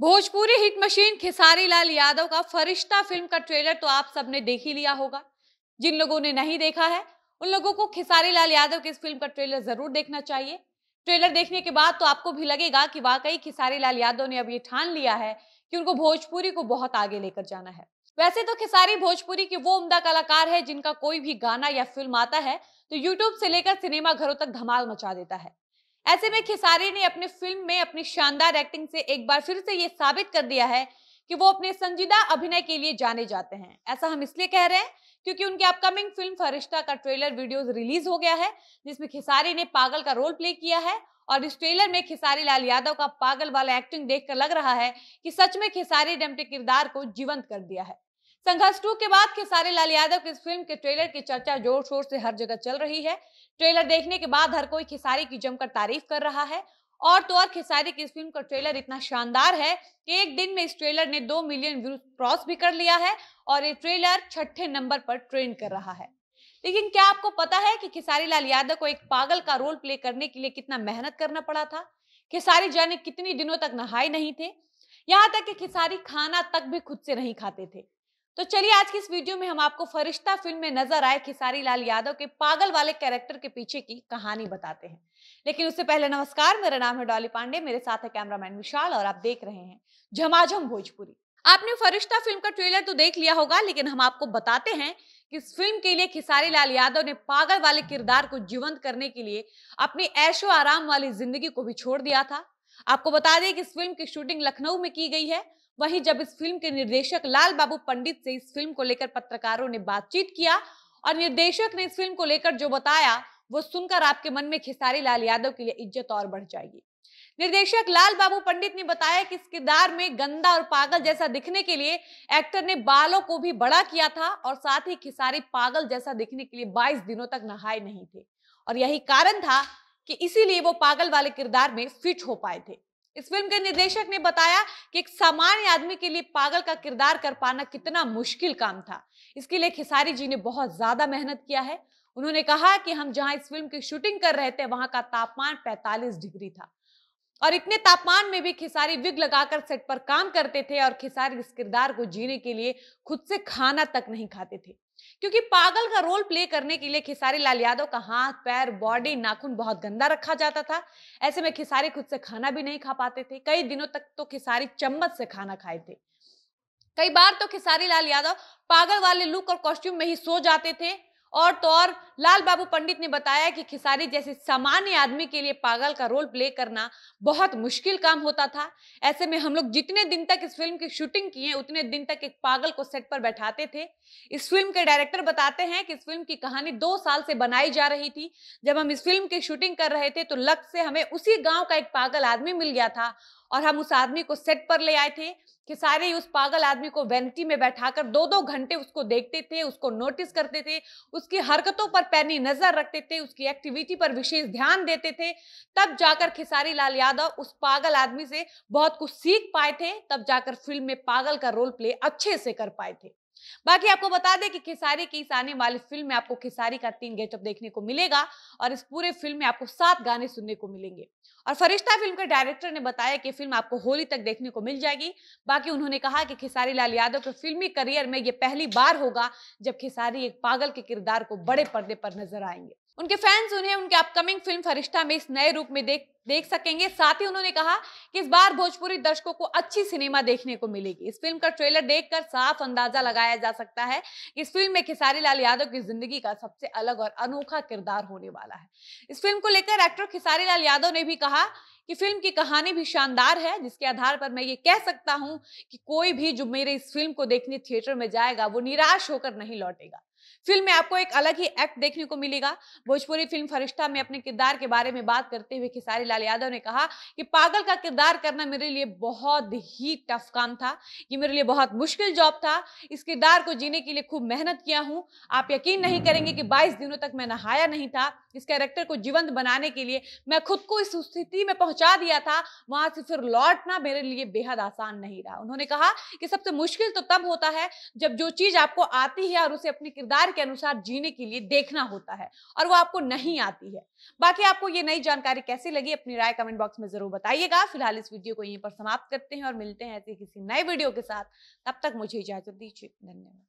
Bhojpuri hit machine Khesari Lal Yadav का Farishta film का trailer तो आप सबने देख ही लिया होगा जिन लोगों ने नहीं देखा है उन लोगों को खेसारी लाल यादव की इस फिल्म का ट्रेलर जरूर देखना चाहिए ट्रेलर देखने के बाद तो आपको भी लगेगा कि वाकई खेसारी लाल यादव ने अब ये ठान लिया है कि उनको भोजपुरी को बहुत आगे लेकर जाना है वैसे तो खेसारी भोजपुरी के वो उमदा कलाकार है जिनका कोई भी गाना या फिल्म आता है तो यूट्यूब से लेकर सिनेमा घरों तक धमाल मचा देता है ऐसे में खेसारी ने अपने फिल्म में अपनी शानदार एक्टिंग से एक बार फिर से ये साबित कर दिया है कि वो अपने संजीदा अभिनय के लिए जाने जाते हैं ऐसा हम इसलिए कह रहे हैं क्योंकि उनकी अपकमिंग फिल्म फरिश्ता का ट्रेलर वीडियो रिलीज हो गया है जिसमें खेसारी ने पागल का रोल प्ले किया है और इस ट्रेलर में खेसारी लाल यादव का पागल वाला एक्टिंग देखकर लग रहा है कि सच में खेसारी ने अपने किरदार को जीवंत कर दिया है संघर्ष टू के बाद खेसारी लाल यादव की फिल्म के ट्रेलर की चर्चा जोर शोर से हर जगह चल रही है ट्रेलर देखने के बाद हर कोई खेसारी की जमकर तारीफ कर रहा है और तो और खेसारी की इस फिल्म का ट्रेलर इतना शानदार है कि एक दिन में इस ट्रेलर ने दो मिलियन व्यूज क्रॉस भी कर लिया है और ये ट्रेलर छठे नंबर पर ट्रेंड कर रहा है लेकिन क्या आपको पता है कि खेसारी लाल यादव को एक पागल का रोल प्ले करने के लिए कितना मेहनत करना पड़ा था खेसारी जाने कितने दिनों तक नहाए नहीं थे यहाँ तक कि खेसारी खाना तक भी खुद से नहीं खाते थे तो चलिए आज की इस वीडियो में हम आपको फरिश्ता फिल्म में नजर आए खिसारी लाल यादव के पागल वाले कैरेक्टर के पीछे की कहानी बताते हैं लेकिन उससे पहले नमस्कार मेरा नाम है डॉली पांडे मेरे साथ है कैमरामैन विशाल और आप देख रहे हैं झमाझम भोजपुरी आपने फरिश्ता फिल्म का ट्रेलर तो देख लिया होगा लेकिन हम आपको बताते हैं कि इस फिल्म के लिए खिसारी लाल यादव ने पागल वाले किरदार को जीवंत करने के लिए अपनी ऐशो आराम वाली जिंदगी को भी छोड़ दिया था आपको बता दें कि इस फिल्म की शूटिंग लखनऊ में की गई है वहीं जब इस फिल्म के निर्देशक लाल बाबू पंडित से इस फिल्म को लेकर पत्रकारों ने बातचीत किया और निर्देशक ने इस फिल्म को लेकर जो बताया वो सुनकर आपके मन में खेसारी लाल यादव के लिए इज्जत और बढ़ जाएगी निर्देशक लाल बाबू पंडित ने बताया कि इस किरदार में गंदा और पागल जैसा दिखने के लिए एक्टर ने बालों को भी बड़ा किया था और साथ ही खिसारी पागल जैसा दिखने के लिए 22 दिनों तक नहाए नहीं थे और यही कारण था कि इसीलिए वो पागल वाले किरदार में फिट हो पाए थे इस फिल्म के निर्देशक ने बताया कि एक सामान्य आदमी के लिए पागल का किरदार कर पाना कितना मुश्किल काम था इसके लिए खिसारी जी ने बहुत ज्यादा मेहनत किया है उन्होंने कहा कि हम जहां इस फिल्म की शूटिंग कर रहे थे वहां का तापमान 45 डिग्री था और इतने तापमान में भी खिसारी विग लगाकर सेट पर काम करते थे और खिसारी इस किरदार को जीने के लिए खुद से खाना तक नहीं खाते थे क्योंकि पागल का रोल प्ले करने के लिए खिसारी लाल यादव का हाथ पैर बॉडी नाखून बहुत गंदा रखा जाता था ऐसे में खिसारी खुद से खाना भी नहीं खा पाते थे कई दिनों तक तो खिसारी चम्मच से खाना खाए थे कई बार तो खिसारी लाल यादव पागल वाले लुक और कॉस्ट्यूम में ही सो जाते थे और तो और लाल बाबू पंडित ने बताया कि खिसारी जैसे सामान्य आदमी के लिए पागल का रोल प्ले करना बहुत मुश्किल काम होता था ऐसे में हम लोग जितने दिन तक इस फिल्म की शूटिंग किए उतने दिन तक एक पागल को सेट पर बैठाते थे इस फिल्म के डायरेक्टर बताते हैं कि इस फिल्म की कहानी दो साल से बनाई जा रही थी जब हम इस फिल्म की शूटिंग कर रहे थे तो लक से हमें उसी गाँव का एक पागल आदमी मिल गया था और हम उस आदमी को सेट पर ले आए थे कि सारे उस पागल आदमी को वैनिटी में बैठाकर दो दो घंटे उसको देखते थे उसको नोटिस करते थे उसकी हरकतों पर पैनी नजर रखते थे उसकी एक्टिविटी पर विशेष ध्यान देते थे तब जाकर खिसारी लाल यादव उस पागल आदमी से बहुत कुछ सीख पाए थे तब जाकर फिल्म में पागल का रोल प्ले अच्छे से कर पाए थे बाकी आपको बता दें कि खेसारी की इस आने वाली फिल्म में आपको खेसारी का तीन गेटअप देखने को मिलेगा और इस पूरे फिल्म में आपको सात गाने सुनने को मिलेंगे और फरिश्ता फिल्म के डायरेक्टर ने बताया कि फिल्म आपको होली तक देखने को मिल जाएगी बाकी उन्होंने कहा कि खेसारी लाल यादव के फिल्मी करियर में ये पहली बार होगा जब खेसारी एक पागल के किरदार को बड़े पर्दे पर नजर आएंगे उनके फैंस उन्हें उनके अपकमिंग फिल्म फरिश्ता में इस नए रूप में देख देख सकेंगे साथ ही उन्होंने कहा कि इस बार भोजपुरी दर्शकों को अच्छी सिनेमा देखने को मिलेगी इस फिल्म का ट्रेलर देखकर साफ अंदाजा लगाया जा सकता है कि इस फिल्म में खिसारी लाल यादव की जिंदगी का सबसे अलग और अनोखा किरदार होने वाला है इस फिल्म को लेकर एक्टर खिसारी लाल यादव ने भी कहा कि फिल्म की कहानी भी शानदार है जिसके आधार पर मैं ये कह सकता हूं कि कोई भी जो मेरे इस फिल्म को देखने थिएटर में जाएगा वो निराश होकर नहीं लौटेगा फिल्म में आपको एक अलग ही एक्ट देखने को मिलेगा भोजपुरी फिल्म फरिश्ता में अपने किरदार के बारे में बात करते हुए खिसारी लाल यादव ने कहा कि पागल का किरदार करना मेरे लिए बहुत ही टफ काम था ये मेरे लिए बहुत मुश्किल जॉब था इस किरदार को जीने के लिए खूब मेहनत किया हूँ आप यकीन नहीं करेंगे कि बाईस दिनों तक मैं नहाया नहीं था इस कैरेक्टर को जीवंत बनाने के लिए मैं खुद को इस स्थिति में पहुंचा दिया था वहां से फिर लौटना मेरे लिए बेहद आसान नहीं रहा उन्होंने कहा कि सबसे मुश्किल तो तब होता है जब जो चीज आपको आती है और उसे अपने किरदार व्यवहार के अनुसार जीने के लिए देखना होता है और वो आपको नहीं आती है बाकी आपको ये नई जानकारी कैसी लगी अपनी राय कमेंट बॉक्स में जरूर बताइएगा फिलहाल इस वीडियो को यहीं पर समाप्त करते हैं और मिलते हैं ऐसे किसी नए वीडियो के साथ तब तक मुझे इजाजत दीजिए धन्यवाद